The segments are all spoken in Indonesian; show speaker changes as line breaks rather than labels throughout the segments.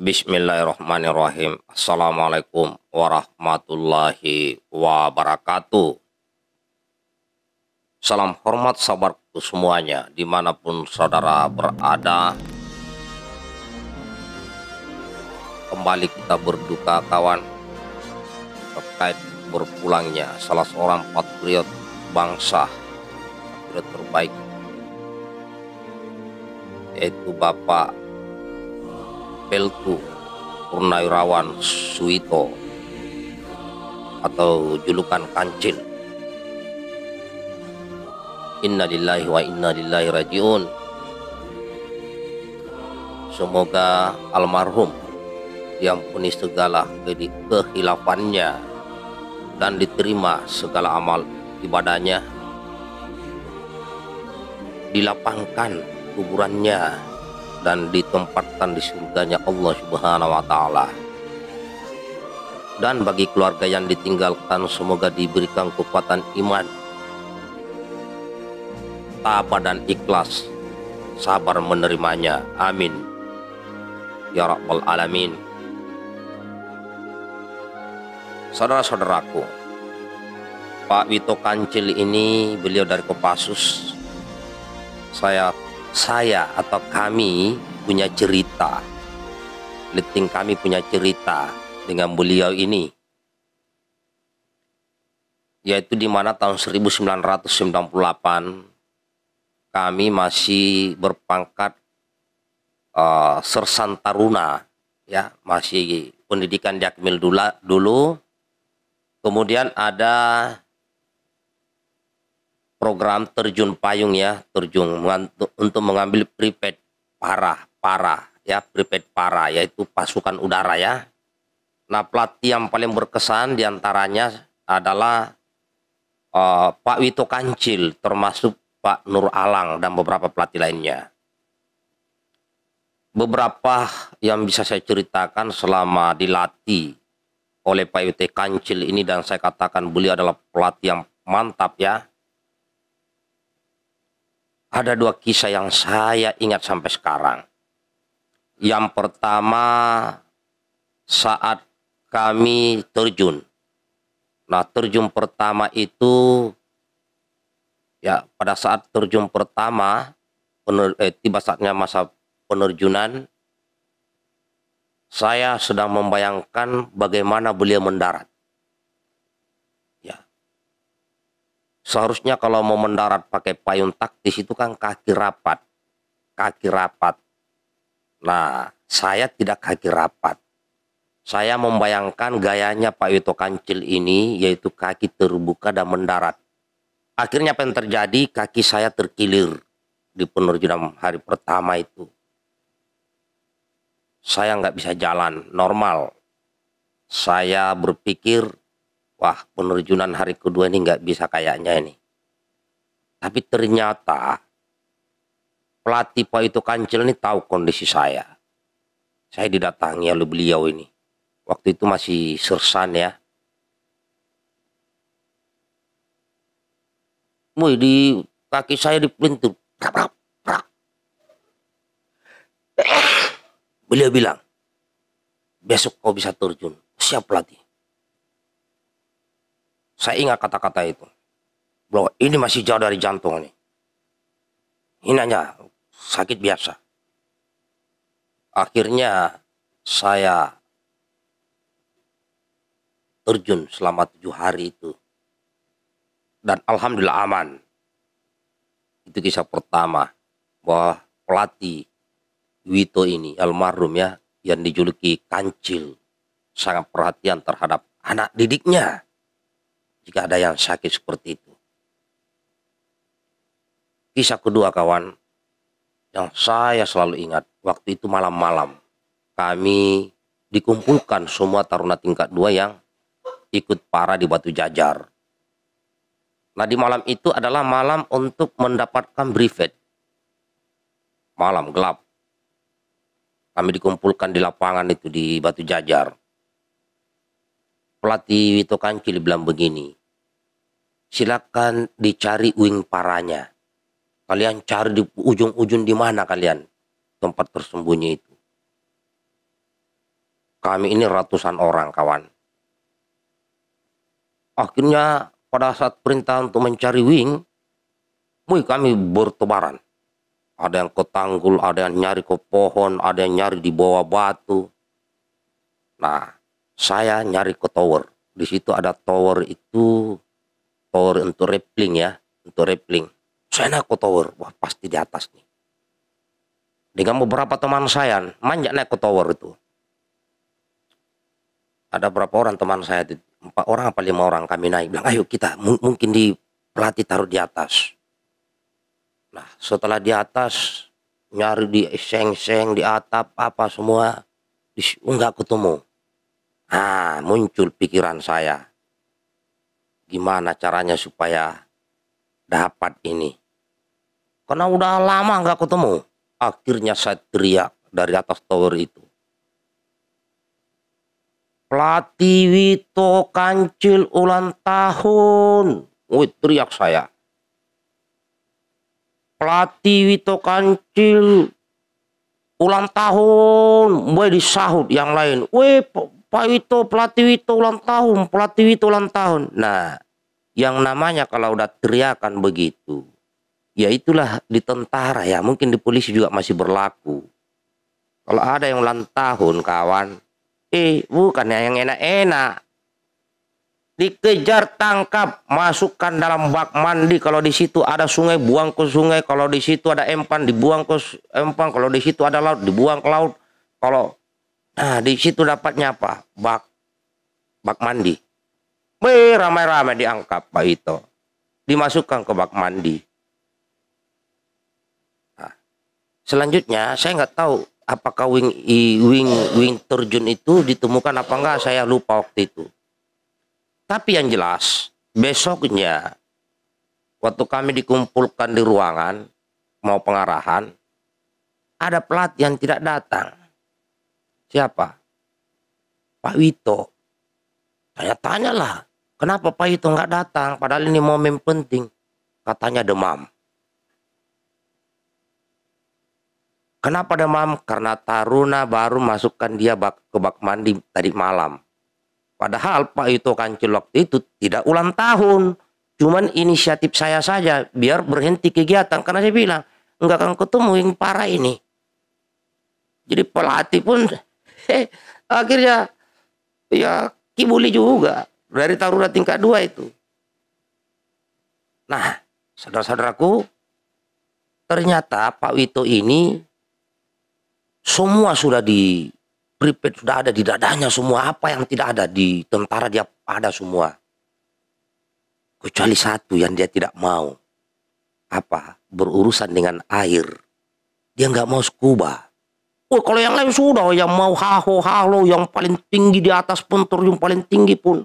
Bismillahirrahmanirrahim. Assalamualaikum warahmatullahi wabarakatuh. Salam hormat sahabatku semuanya dimanapun saudara berada. Kembali kita berduka kawan terkait berpulangnya salah seorang patriot bangsa patriot terbaik yaitu Bapak Peltu Purnawirawan Suito atau julukan Kancil. Inna lillahi wa inna lillahi rajiun. Semoga almarhum diampuni segala kehilafannya dan diterima segala amal ibadahnya dilapangkan kuburannya dan di tempat ditempatkan di surganya Allah Subhanahu wa taala. Dan bagi keluarga yang ditinggalkan semoga diberikan kekuatan iman, tabah dan ikhlas, sabar menerimanya. Amin. Ya Rabbal Alamin. Saudara-saudaraku, Pak Wito Kancil ini beliau dari Kopassus. Saya saya atau kami punya cerita. Leting kami punya cerita dengan beliau ini. Yaitu di mana tahun 1998 kami masih berpangkat uh, eh, sersan taruna ya, masih pendidikan di Akmil dulu, dulu. Kemudian ada program terjun payung ya terjun untuk mengambil prepaid parah para ya prepaid para yaitu pasukan udara ya. Nah pelatih yang paling berkesan diantaranya adalah uh, Pak Wito Kancil termasuk Pak Nur Alang dan beberapa pelatih lainnya. Beberapa yang bisa saya ceritakan selama dilatih oleh Pak Wito Kancil ini dan saya katakan beliau adalah pelatih yang mantap ya. Ada dua kisah yang saya ingat sampai sekarang. Yang pertama saat kami terjun. Nah, terjun pertama itu ya pada saat terjun pertama pener, eh, tiba saatnya masa penerjunan saya sedang membayangkan bagaimana beliau mendarat. Ya. Seharusnya kalau mau mendarat pakai payung taktis itu kan kaki rapat. Kaki rapat Nah, saya tidak kaki rapat. Saya membayangkan gayanya Pak Wito Kancil ini yaitu kaki terbuka dan mendarat. Akhirnya apa yang terjadi? Kaki saya terkilir di penerjunan hari pertama itu. Saya nggak bisa jalan normal. Saya berpikir, wah penerjunan hari kedua ini nggak bisa kayaknya ini. Tapi ternyata pelatih Pak itu Kancil ini tahu kondisi saya. Saya didatangi oleh beliau ini. Waktu itu masih sersan ya. Woi di kaki saya di pintu. Beliau bilang, besok kau bisa terjun. Siap pelatih. Saya ingat kata-kata itu. Bahwa ini masih jauh dari jantung nih hinanya sakit biasa. Akhirnya saya terjun selama tujuh hari itu. Dan alhamdulillah aman. Itu kisah pertama bahwa pelatih Wito ini almarhum ya yang dijuluki kancil sangat perhatian terhadap anak didiknya jika ada yang sakit seperti itu. Kisah kedua kawan yang saya selalu ingat waktu itu malam-malam kami dikumpulkan semua taruna tingkat dua yang ikut para di Batu Jajar. Nah di malam itu adalah malam untuk mendapatkan brevet. Malam gelap. Kami dikumpulkan di lapangan itu di Batu Jajar. Pelatih Wito Kancil bilang begini, silakan dicari wing paranya. Kalian cari di ujung-ujung di mana kalian tempat tersembunyi itu. Kami ini ratusan orang kawan. Akhirnya pada saat perintah untuk mencari wing, mui kami bertebaran. Ada yang ke tanggul, ada yang nyari ke pohon, ada yang nyari di bawah batu. Nah, saya nyari ke tower. Di situ ada tower itu, tower untuk rappling ya, untuk rappling saya naik ke tower wah pasti di atas nih dengan beberapa teman saya manjak naik ke tower itu ada berapa orang teman saya empat orang apa lima orang kami naik bilang ayo kita mungkin di pelatih taruh di atas nah setelah di atas nyari di seng-seng di atap apa semua nggak ketemu ah muncul pikiran saya gimana caranya supaya dapat ini. Karena udah lama nggak ketemu. Akhirnya saya teriak dari atas tower itu. Pelatih Wito Kancil ulang tahun. Wih, teriak saya. Pelatih Wito Kancil ulang tahun. Wih, disahut yang lain. Wih, Pak Wito, pelatih Wito ulang tahun. Pelatih Wito ulang tahun. Nah, yang namanya kalau udah teriakan begitu, ya itulah di tentara ya, mungkin di polisi juga masih berlaku. Kalau ada yang ulang tahun kawan, eh bukan ya yang enak-enak. Dikejar, tangkap, masukkan dalam bak mandi. Kalau di situ ada sungai, buang ke sungai. Kalau di situ ada empan, dibuang ke empan. Kalau di situ ada laut, dibuang ke laut. Kalau nah di situ dapatnya apa? Bak bak mandi ramai-ramai diangkat Pak Wito Dimasukkan ke bak mandi. Nah, selanjutnya saya nggak tahu apakah wing wing wing terjun itu ditemukan apa enggak saya lupa waktu itu. Tapi yang jelas besoknya waktu kami dikumpulkan di ruangan mau pengarahan ada pelat yang tidak datang. Siapa? Pak Wito. Saya tanyalah Kenapa Pak itu nggak datang? Padahal ini momen penting. Katanya demam. Kenapa demam? Karena Taruna baru masukkan dia ke bak mandi tadi malam. Padahal Pak kan Kancil waktu itu tidak ulang tahun. Cuman inisiatif saya saja biar berhenti kegiatan. Karena saya bilang, nggak akan ketemu yang parah ini. Jadi pelatih pun eh, akhirnya ya kibuli juga. Dari taruna tingkat dua itu. Nah, saudara-saudaraku, ternyata Pak Wito ini semua sudah di prepaid, sudah ada di dadanya semua apa yang tidak ada di tentara dia ada semua kecuali satu yang dia tidak mau apa berurusan dengan air dia nggak mau scuba oh kalau yang lain sudah yang mau haho halo yang paling tinggi di atas pun, yang paling tinggi pun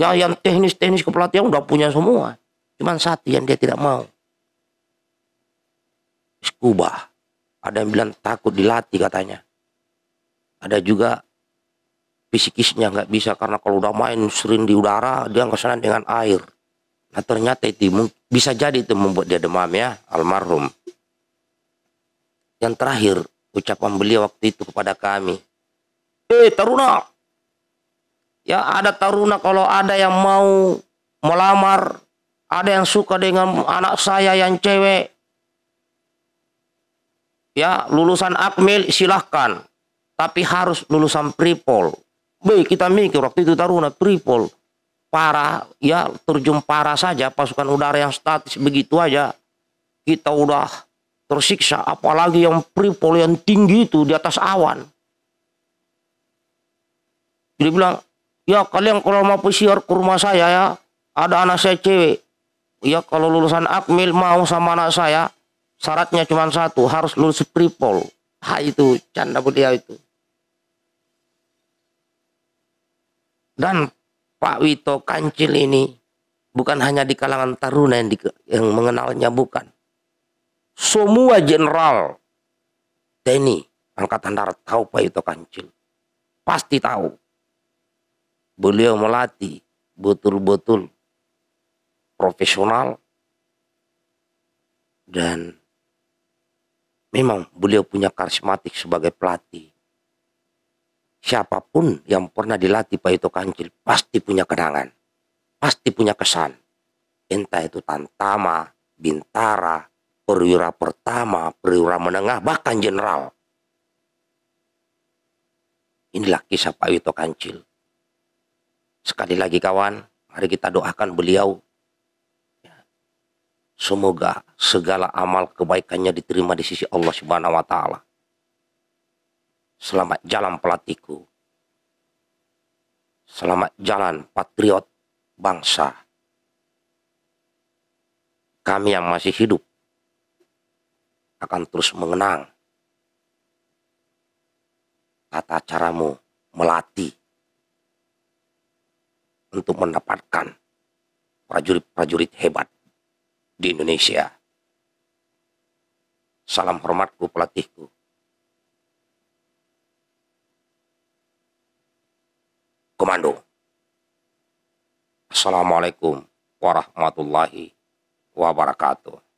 Ya yang teknis-teknis kepelatihan udah punya semua. Cuman satu yang dia tidak mau. Scuba. Ada yang bilang takut dilatih katanya. Ada juga fisikisnya nggak bisa karena kalau udah main sering di udara dia kesana dengan air. Nah ternyata itu bisa jadi itu membuat dia demam ya almarhum. Yang terakhir ucapan beliau waktu itu kepada kami. Eh hey, Taruna, Ya ada taruna kalau ada yang mau melamar, ada yang suka dengan anak saya yang cewek. Ya lulusan akmil silahkan, tapi harus lulusan pripol. Baik kita mikir waktu itu taruna pripol para ya terjun para saja pasukan udara yang statis begitu aja kita udah tersiksa apalagi yang pripol yang tinggi itu di atas awan dia bilang Ya kalian kalau mau pesiar ke rumah saya ya. Ada anak saya cewek. Ya kalau lulusan akmil mau sama anak saya. Syaratnya cuma satu. Harus lulus pripol. Ha itu canda beliau itu. Dan Pak Wito Kancil ini bukan hanya di kalangan taruna yang, di, yang mengenalnya bukan. Semua jenderal TNI Angkatan Darat tahu Pak Wito Kancil. Pasti tahu beliau melatih betul-betul profesional dan memang beliau punya karismatik sebagai pelatih. Siapapun yang pernah dilatih Pak Ito Kancil pasti punya kenangan, pasti punya kesan. Entah itu Tantama, Bintara, perwira pertama, perwira menengah, bahkan jenderal. Inilah kisah Pak Wito Kancil. Sekali lagi kawan, mari kita doakan beliau. Ya. Semoga segala amal kebaikannya diterima di sisi Allah Subhanahu wa taala. Selamat jalan pelatiku, Selamat jalan patriot bangsa. Kami yang masih hidup akan terus mengenang tata caramu melatih untuk mendapatkan prajurit-prajurit hebat di Indonesia. Salam hormatku pelatihku. Komando. Assalamualaikum warahmatullahi wabarakatuh.